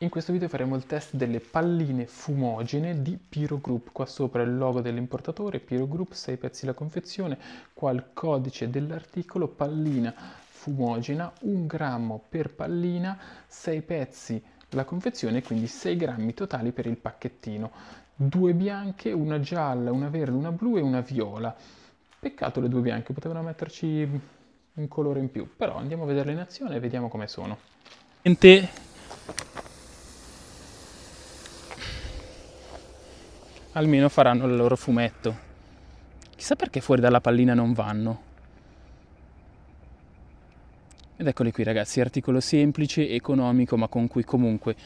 In questo video faremo il test delle palline fumogene di Piro Group. Qua sopra il logo dell'importatore, Piro Group, 6 pezzi la confezione, qua il codice dell'articolo, pallina fumogena, 1 grammo per pallina, 6 pezzi la confezione, quindi 6 grammi totali per il pacchettino. Due bianche, una gialla, una verde, una blu e una viola. Peccato le due bianche, potevano metterci un colore in più, però andiamo a vederle in azione e vediamo come sono. Niente almeno faranno il loro fumetto. Chissà perché fuori dalla pallina non vanno. Ed eccoli qui ragazzi, articolo semplice, economico, ma con cui comunque